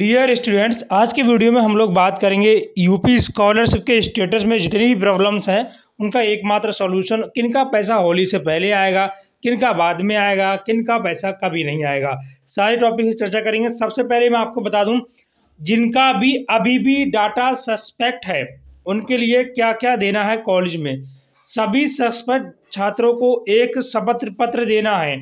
dear students आज के video में हम लोग बात करेंगे यूपी स्कॉलरशिप के स्टेटस में जितनी भी प्रॉब्लम्स हैं उनका एकमात्र सॉल्यूशन किनका पैसा होली से पहले आएगा किनका बाद में आएगा किनका पैसा कभी नहीं आएगा सारे टॉपिक की चर्चा करेंगे सबसे पहले मैं आपको बता दूं जिनका भी अभी भी डाटा सस्पेक्ट है उनके लिए क्या क्या देना है कॉलेज में सभी सस्पेक्ट छात्रों को एक शपथ पत्र देना है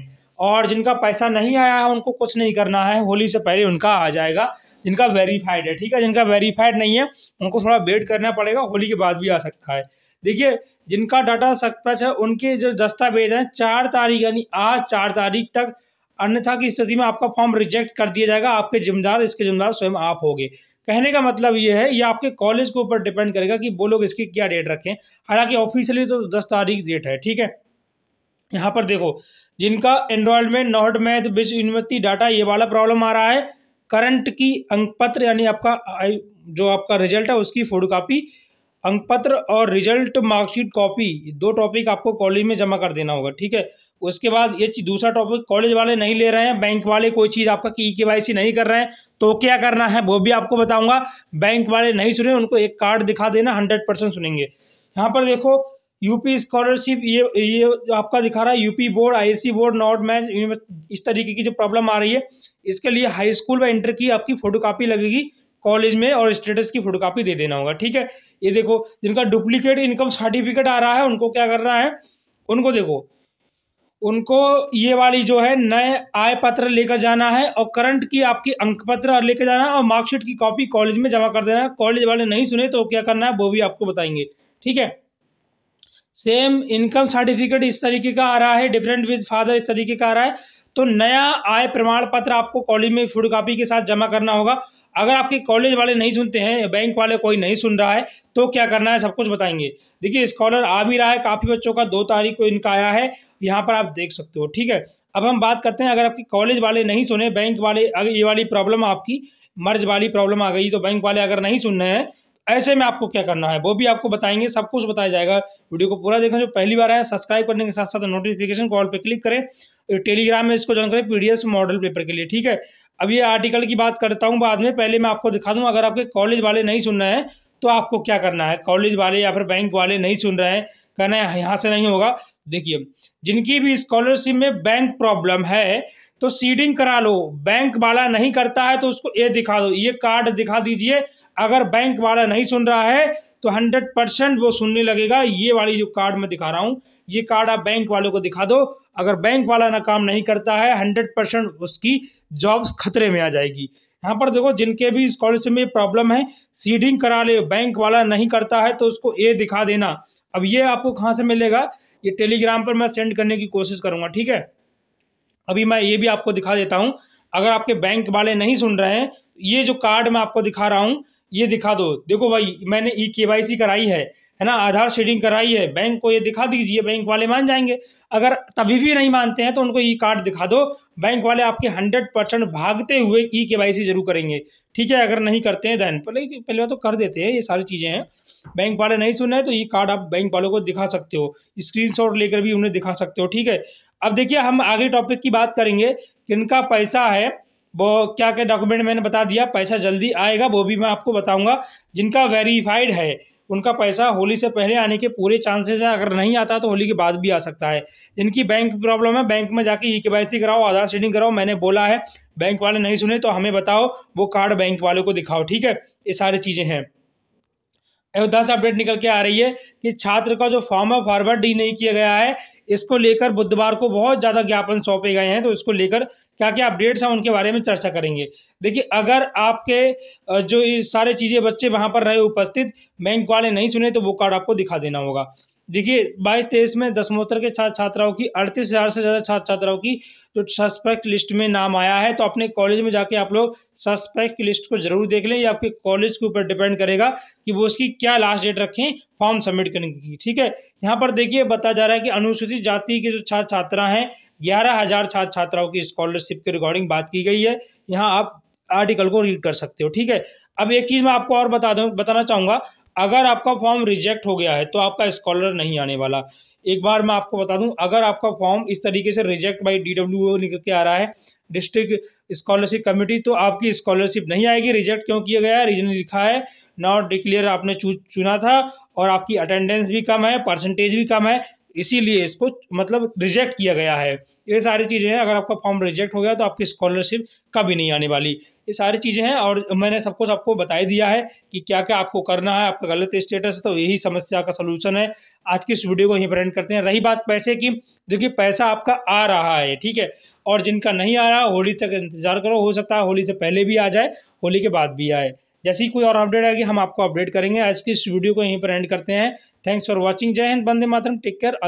और जिनका पैसा नहीं आया है उनको कुछ नहीं करना है होली से पहले उनका आ जाएगा जिनका वेरीफाइड है ठीक है जिनका वेरीफाइड नहीं है उनको थोड़ा वेट करना पड़ेगा होली के बाद भी आ सकता है देखिए जिनका डाटा सचपच है उनके जो दस्तावेज हैं चार तारीख यानी आज चार तारीख तक अन्यथा की स्थिति में आपका फॉर्म रिजेक्ट कर दिया जाएगा आपके जिम्मेदार इसके जिम्मेदार स्वयं आप होंगे कहने का मतलब ये है ये आपके कॉलेज के ऊपर डिपेंड करेगा कि वो लोग इसकी क्या डेट रखें हालांकि ऑफिशियली तो दस तारीख डेट है ठीक है यहाँ पर देखो जिनका एनरोलमेंट नॉट मैथ विश्व यूनिवर्सिटी डाटा ये वाला प्रॉब्लम आ रहा है करंट की अंकपत्र यानी आपका जो आपका रिजल्ट है उसकी फोटो कापी अंकपत्र और रिजल्ट मार्कशीट कॉपी दो टॉपिक आपको कॉलेज में जमा कर देना होगा ठीक है उसके बाद ये दूसरा टॉपिक कॉलेज वाले नहीं ले रहे हैं बैंक वाले कोई चीज़ आपका ई के वाई सी नहीं कर रहे हैं तो क्या करना है वो भी आपको बताऊंगा बैंक वाले नहीं सुने उनको एक कार्ड दिखा देना हंड्रेड परसेंट सुनेंगे यहाँ पर देखो यूपी स्कॉलरशिप ये ये आपका दिखा रहा है UP board ISC board not match इस तरीके की जो प्रॉब्लम आ रही है इसके लिए हाई स्कूल व इंटर की आपकी फोटोकॉपी लगेगी कॉलेज में और स्टेटस की फोटोकॉपी दे देना होगा ठीक है ये देखो जिनका डुप्लीकेट इनकम सर्टिफिकेट आ रहा है उनको क्या करना है उनको देखो उनको ये वाली जो है नए आय पत्र लेकर जाना है और करंट की आपकी अंक पत्र लेकर जाना है और मार्कशीट की कॉपी कॉलेज में जमा कर देना है कॉलेज वाले नहीं सुने तो क्या करना है वो भी आपको बताएंगे ठीक है सेम इनकम सर्टिफिकेट इस तरीके का आ रहा है डिफरेंट विद फादर इस तरीके का आ रहा है तो नया आय प्रमाण पत्र आपको कॉलेज में फोटो कॉपी के साथ जमा करना होगा अगर आपके कॉलेज वाले नहीं सुनते हैं बैंक वाले कोई नहीं सुन रहा है तो क्या करना है सब कुछ बताएंगे देखिए स्कॉलर आ भी रहा है काफ़ी बच्चों का दो तारीख को इनका आया है यहाँ पर आप देख सकते हो ठीक है अब हम बात करते हैं अगर आपके कॉलेज वाले नहीं सुने बैंक वाले अगर ये वाली प्रॉब्लम आपकी मर्ज वाली प्रॉब्लम आ गई तो बैंक वाले अगर नहीं सुन रहे हैं ऐसे में आपको क्या करना है वो भी आपको बताएंगे सब कुछ बताया जाएगा वीडियो को पूरा देखें जो पहली बार आए सब्सक्राइब करने के साथ साथ नोटिफिकेशन कॉल पर क्लिक करें टेलीग्राम में इसको ज्वाइन करें पीडीएस मॉडल पेपर के लिए ठीक है अब ये आर्टिकल की बात करता हूँ बाद में पहले मैं आपको दिखा दूँ अगर आपके कॉलेज वाले नहीं सुन रहे हैं तो आपको क्या करना है कॉलेज वाले या फिर बैंक वाले नहीं सुन रहे हैं कहना है यहाँ से नहीं होगा देखिए जिनकी भी स्कॉलरशिप में बैंक प्रॉब्लम है तो सीडिंग करा लो बैंक वाला नहीं करता है तो उसको ये दिखा दो ये कार्ड दिखा दीजिए अगर बैंक वाला नहीं सुन रहा है तो हंड्रेड परसेंट वो सुनने लगेगा ये वाली जो कार्ड मैं दिखा रहा हूँ ये कार्ड आप बैंक वालों को दिखा दो अगर बैंक वाला ना काम नहीं करता है हंड्रेड परसेंट उसकी जॉब्स खतरे में आ जाएगी यहाँ पर देखो जिनके भी स्कॉलरशिप में प्रॉब्लम है सीडिंग करा ले बैंक वाला नहीं करता है तो उसको ए दिखा देना अब ये आपको कहाँ से मिलेगा ये टेलीग्राम पर मैं सेंड करने की कोशिश करूँगा ठीक है अभी मैं ये भी आपको दिखा देता हूँ अगर आपके बैंक वाले नहीं सुन रहे हैं ये जो कार्ड मैं आपको दिखा रहा हूँ ये दिखा दो देखो भाई मैंने ई के कराई है है ना आधार शेडिंग कराई है बैंक को ये दिखा दीजिए बैंक वाले मान जाएंगे अगर तभी भी नहीं मानते हैं तो उनको ई कार्ड दिखा दो बैंक वाले आपके हंड्रेड परसेंट भागते हुए ई के वाई सी जरूर करेंगे ठीक है अगर नहीं करते हैं देन पहले पहले तो कर देते हैं ये सारी चीज़ें हैं बैंक वाले नहीं सुन रहे तो ई कार्ड आप बैंक वालों को दिखा सकते हो स्क्रीन लेकर भी उन्हें दिखा सकते हो ठीक है अब देखिए हम आगे टॉपिक की बात करेंगे किनका पैसा है वो क्या क्या डॉक्यूमेंट मैंने बता दिया पैसा जल्दी आएगा वो भी मैं आपको बताऊंगा जिनका वेरीफाइड है उनका पैसा होली से पहले आने के पूरे चांसेस हैं अगर नहीं आता तो होली के बाद भी आ सकता है जिनकी बैंक प्रॉब्लम है बैंक में जाके ई e के कराओ आधार सेटिंग कराओ मैंने बोला है बैंक वाले नहीं सुने तो हमें बताओ वो कार्ड बैंक वालों को दिखाओ ठीक है ये सारी चीज़ें हैं अयोध्या से अपडेट निकल के आ रही है कि छात्र का जो फॉर्म है फॉरवर्ड डी नहीं किया गया है इसको लेकर बुधवार को बहुत ज़्यादा ज्ञापन सौंपे गए हैं तो इसको लेकर क्या क्या अपडेट्स हैं उनके बारे में चर्चा करेंगे देखिए अगर आपके जो ये सारे चीज़ें बच्चे वहाँ पर रहे उपस्थित बैंक वाले नहीं सुने तो वो कार्ड आपको दिखा देना होगा देखिए बाईस तेईस में दसमोत्तर के छात्र छात्राओं की अड़तीस हज़ार से ज़्यादा छात्र छात्राओं की जो सस्पेक्ट लिस्ट में नाम आया है तो अपने कॉलेज में जाके आप लोग सस्पेक्ट लिस्ट को जरूर देख लें ये आपके कॉलेज के ऊपर डिपेंड करेगा कि वो उसकी क्या लास्ट डेट रखें फॉर्म सबमिट करने की ठीक है यहाँ पर देखिए बताया जा रहा है कि अनुसूचित जाति के जो छात्र छात्रा हैं ग्यारह हज़ार छात्र छात्राओं की स्कॉलरशिप के रिगार्डिंग बात की गई है यहाँ आप आर्टिकल को रीड कर सकते हो ठीक है अब एक चीज़ मैं आपको और बता दू बताना चाहूंगा अगर आपका फॉर्म रिजेक्ट हो गया है तो आपका स्कॉलर नहीं आने वाला एक बार मैं आपको बता दूं अगर आपका फॉर्म इस तरीके से रिजेक्ट बाई डी डब्ल्यू निकल के आ रहा है डिस्ट्रिक्ट स्कॉलरशिप कमेटी तो आपकी स्कॉलरशिप नहीं आएगी रिजेक्ट क्यों किया गया है रीजन लिखा है नॉट डिक्लेयर आपने चुना था और आपकी अटेंडेंस भी कम है परसेंटेज भी कम है इसीलिए इसको मतलब रिजेक्ट किया गया है ये सारी चीज़ें हैं अगर आपका फॉर्म रिजेक्ट हो गया तो आपकी स्कॉलरशिप कभी नहीं आने वाली ये सारी चीज़ें हैं और मैंने सब कुछ आपको बताई दिया है कि क्या क्या आपको करना है आपका गलत स्टेटस है तो यही समस्या का सोल्यूशन है आज की इस वीडियो को यहीं प्रेजेंट करते हैं रही बात पैसे की देखिए पैसा आपका आ रहा है ठीक है और जिनका नहीं आ रहा होली तक इंतज़ार करो हो सकता है होली से पहले भी आ जाए होली के बाद भी आए जैसी कोई और अपडेट आएगी हम आपको अपडेट करेंगे आज की इस वीडियो को यहीं पर एंड करते हैं थैंक्स फॉर वॉचिंग जय हिंद बंदे मातरम टेक केयर